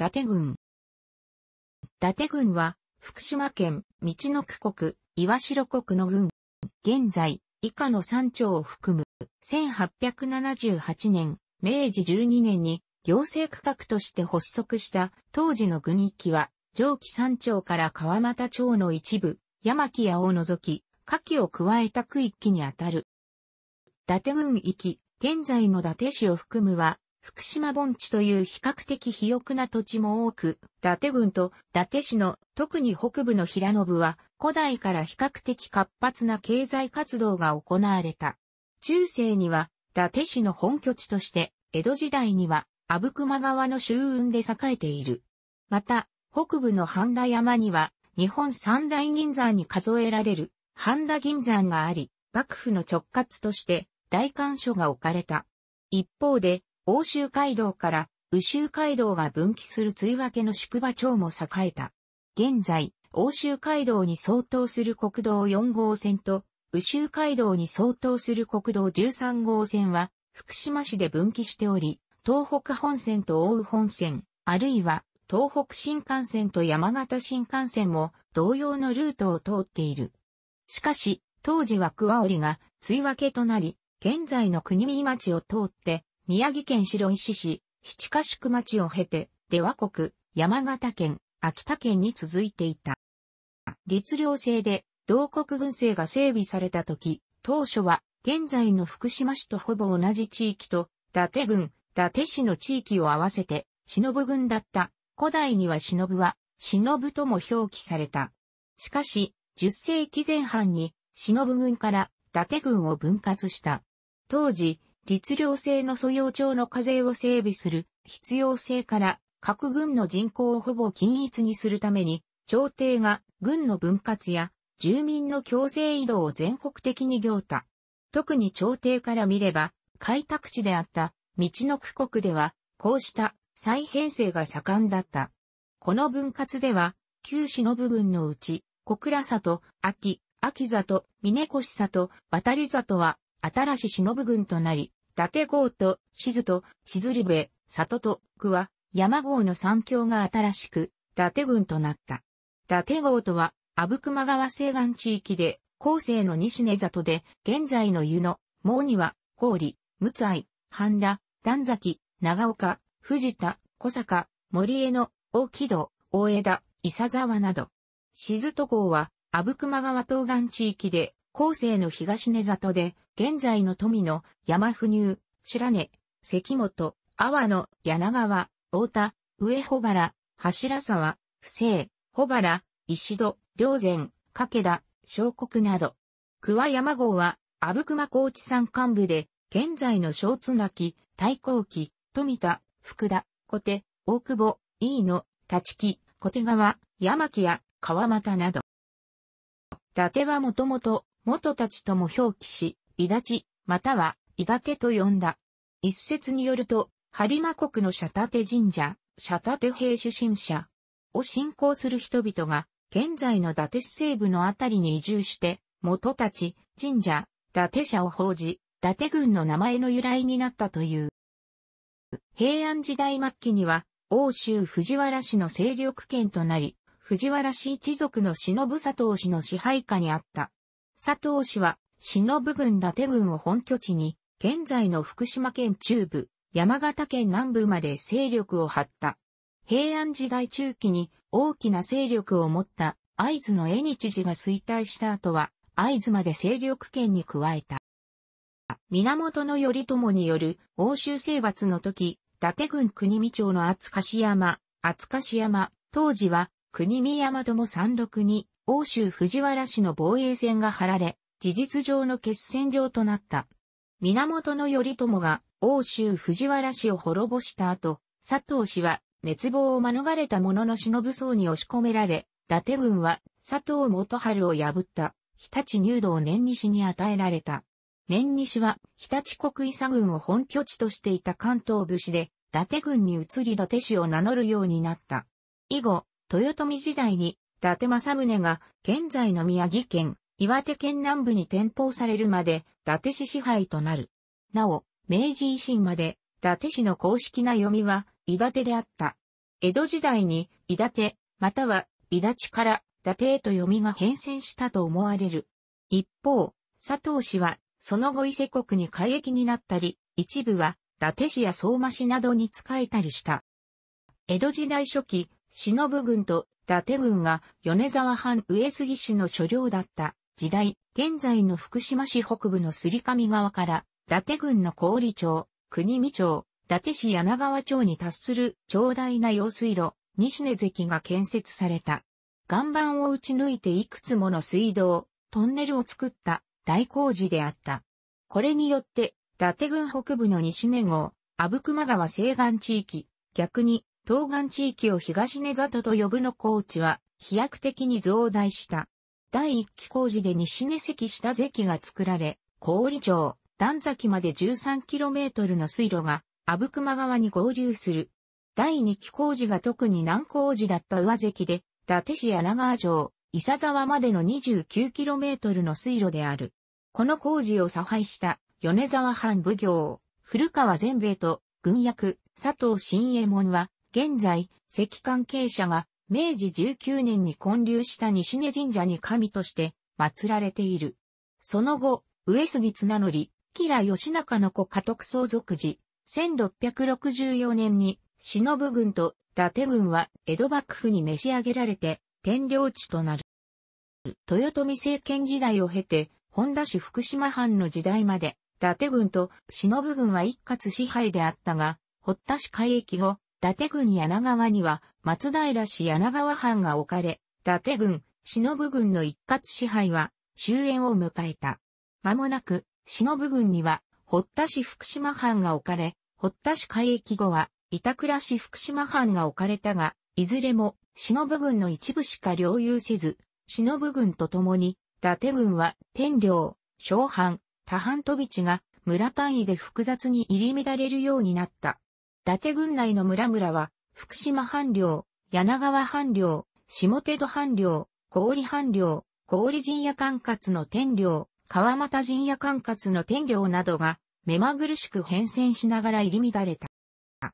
伊達郡。伊達郡は、福島県、道の区国、岩城国の郡。現在、以下の山町を含む、1878年、明治12年に、行政区画として発足した当時の郡域は、上記山町から川又町の一部、山木屋を除き、下記を加えた区域にあたる。伊達郡域、現在の伊達市を含むは、福島盆地という比較的肥沃な土地も多く、伊達郡と伊達市の特に北部の平野部は古代から比較的活発な経済活動が行われた。中世には伊達市の本拠地として江戸時代には阿武隈川の周運で栄えている。また、北部の半田山には日本三大銀山に数えられる半田銀山があり、幕府の直轄として大官所が置かれた。一方で、欧州街道から宇州街道が分岐する追分の宿場町も栄えた。現在、欧州街道に相当する国道4号線と、宇州街道に相当する国道13号線は、福島市で分岐しており、東北本線と奥羽本線、あるいは東北新幹線と山形新幹線も同様のルートを通っている。しかし、当時は桑折が追分となり、現在の国見町を通って宮城県白石市、七ヶ宿町を経て、出羽国、山形県、秋田県に続いていた。律令制で、同国軍政が整備された時、当初は、現在の福島市とほぼ同じ地域と、伊達郡、伊達市の地域を合わせて、忍軍だった。古代には忍は、忍とも表記された。しかし、10世紀前半に、忍軍から伊達軍を分割した。当時、律令制の素養庁の課税を整備する必要性から各軍の人口をほぼ均一にするために、朝廷が軍の分割や住民の強制移動を全国的に行た。特に朝廷から見れば、開拓地であった道の区国では、こうした再編成が盛んだった。この分割では、旧忍軍のうち、小倉里、秋、秋里、峰越里、渡里は新し忍軍となり、伊達郷と、静と、静里部、里と、桑、山郷の三郷が新しく、伊達軍となった。伊達郷とは、阿武隈川西岸地域で、後世の西根里で、現在の湯野、毛庭、郡、陸奥、半田、段崎、長岡、藤田、小坂、森江の、大木戸、大枝、伊佐沢など。静都郷は、阿武隈川東岸地域で、後世の東根里で、現在の富の山不入、白根、関本、阿波野、柳川、大田、上穂原、柱沢、不正、穂原、石戸、両前、掛田、小国など。桑山号は、阿武隈高知山幹部で、現在の小津泣き、太閤記、富田、福田、小手、大久保、飯野、立木、小手川、山木や川又など。伊達はもともと元たちとも表記し、伊達ち、または、伊達と呼んだ。一説によると、播磨国の社立神社、社立兵主神社を信仰する人々が、現在の伊達市西部のあたりに移住して、元たち、神社、伊達社を報じ、伊達軍の名前の由来になったという。平安時代末期には、欧州藤原氏の勢力圏となり、藤原氏一族の忍佐藤氏の支配下にあった。佐藤氏は、忍軍伊達軍を本拠地に、現在の福島県中部、山形県南部まで勢力を張った。平安時代中期に大きな勢力を持った合津の江日寺が衰退した後は、合津まで勢力圏に加えた。源頼朝による欧州征伐の時、伊達軍国見町の厚菓山、厚菓山、当時は国見山も山麓に欧州藤原氏の防衛線が張られ、事実上の決戦場となった。源頼朝が欧州藤原氏を滅ぼした後、佐藤氏は滅亡を免れた者の忍武装に押し込められ、伊達軍は佐藤元春を破った日立入道年西に与えられた。年西は日立国伊佐軍を本拠地としていた関東武士で、伊達軍に移り伊達氏を名乗るようになった。以後、豊臣時代に伊達政宗が現在の宮城県、岩手県南部に転封されるまで、伊達市支配となる。なお、明治維新まで、伊達市の公式な読みは、伊達であった。江戸時代に、伊達、または、伊達から、伊達へと読みが変遷したと思われる。一方、佐藤氏は、その後伊勢国に改易になったり、一部は、伊達市や相馬市などに仕えたりした。江戸時代初期、忍軍と伊達郡が米沢藩上杉市の所領だった時代、現在の福島市北部のすり上川から、伊達郡の古町、国見町、伊達市柳川町に達する長大な用水路、西根関が建設された。岩盤を打ち抜いていくつもの水道、トンネルを作った大工事であった。これによって、伊達郡北部の西根郷、阿武隈川西岸地域、逆に東岸地域を東根里と呼ぶの高地は飛躍的に増大した。第1期工事で西根関下関が作られ、小織町、段崎まで 13km の水路が阿武隈川に合流する。第2期工事が特に難工事だった上関で、伊達市柳川城、伊佐沢までの 29km の水路である。この工事を差配した米沢藩奉行、古川善兵衛と軍役佐藤新右衛門は現在、石関係者が明治19年に建立した西根神社に神として祀られている。その後、上杉綱則、吉良義仲の子家督相続時、1664年に、忍軍と伊達軍は江戸幕府に召し上げられて、天領地となる。豊臣政権時代を経て、本田市福島藩の時代まで、伊達軍と忍軍は一括支配であったが、堀田市海域後、伊達郡柳川には、松平市柳川藩が置かれ、伊達郡、忍軍の一括支配は終焉を迎えた。間もなく、忍軍には、堀田市福島藩が置かれ、堀田市海域後は、板倉市福島藩が置かれたが、いずれも、忍軍の一部しか領有せず、忍軍と共に、伊達軍は、天領、小藩、多藩飛び地が、村単位で複雑に入り乱れるようになった。達郡内の村々は、福島藩領、柳川藩領、下手戸藩領、郡藩領、郡陣屋管轄の天領、川又陣屋管轄の天領などが、目まぐるしく変遷しながら入り乱れた。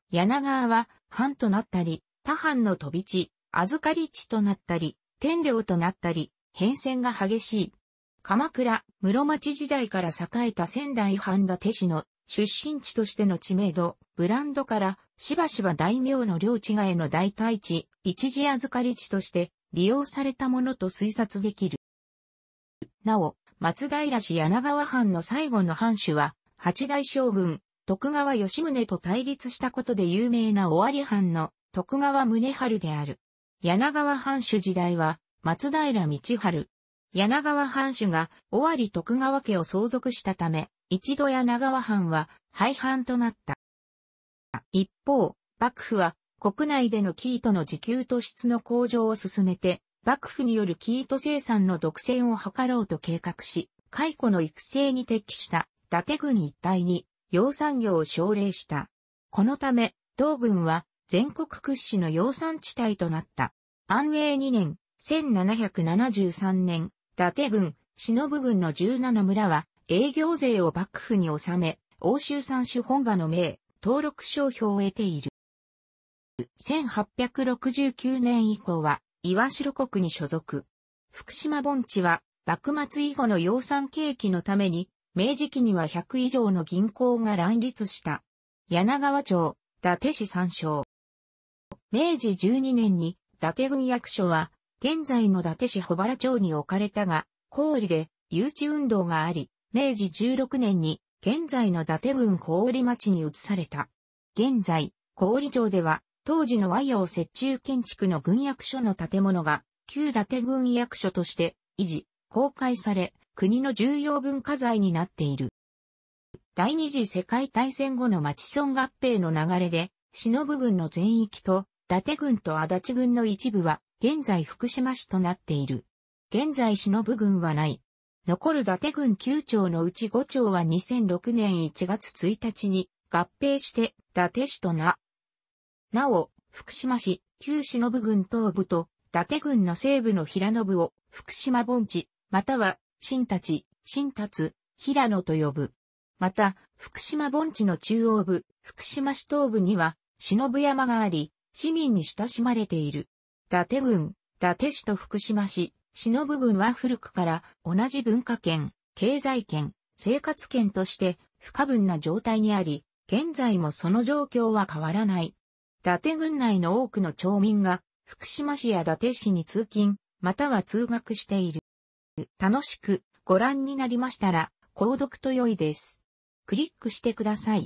柳川は藩となったり、他藩の飛び地、預かり地となったり、天領となったり、変遷が激しい。鎌倉、室町時代から栄えた仙台藩立市の出身地としての知名度、ブランドから、しばしば大名の領地外の代替地、一時預かり地として利用されたものと推察できる。なお、松平氏柳川藩の最後の藩主は、八代将軍、徳川吉宗と対立したことで有名な尾張藩の徳川宗春である。柳川藩主時代は、松平道春。柳川藩主が尾張徳川家を相続したため、一度や長和藩は廃藩となった。一方、幕府は国内での生糸の自給と質の向上を進めて、幕府による生糸生産の独占を図ろうと計画し、解雇の育成に適した伊達郡一帯に養蚕業を奨励した。このため、同郡は全国屈指の養蚕地帯となった。安永2年、1773年、伊達郡、忍郡の17村は営業税を幕府に納め、欧州三種本場の名、登録商標を得ている。1869年以降は、岩城国に所属。福島盆地は、幕末以後の養蚕景気のために、明治期には100以上の銀行が乱立した。柳川町、伊達市参照。明治12年に、伊達組役所は、現在の伊達市保原町に置かれたが、郡で、誘致運動があり、明治16年に現在の伊達郡小町に移された。現在、小町では当時の和洋折衷建築の軍役所の建物が旧伊達郡役所として維持、公開され国の重要文化財になっている。第二次世界大戦後の町村合併の流れで、忍郡の全域と伊達郡と足立郡の一部は現在福島市となっている。現在忍郡はない。残る伊達郡9町のうち5町は2006年1月1日に合併して伊達市とな。なお、福島市、旧忍郡東部と伊達郡の西部の平野部を福島盆地、または新立、新立、平野と呼ぶ。また、福島盆地の中央部、福島市東部には、忍山があり、市民に親しまれている。伊達郡、伊達市と福島市、忍軍は古くから同じ文化圏、経済圏、生活圏として不可分な状態にあり、現在もその状況は変わらない。伊達郡内の多くの町民が福島市や伊達市に通勤、または通学している。楽しくご覧になりましたら、購読と良いです。クリックしてください。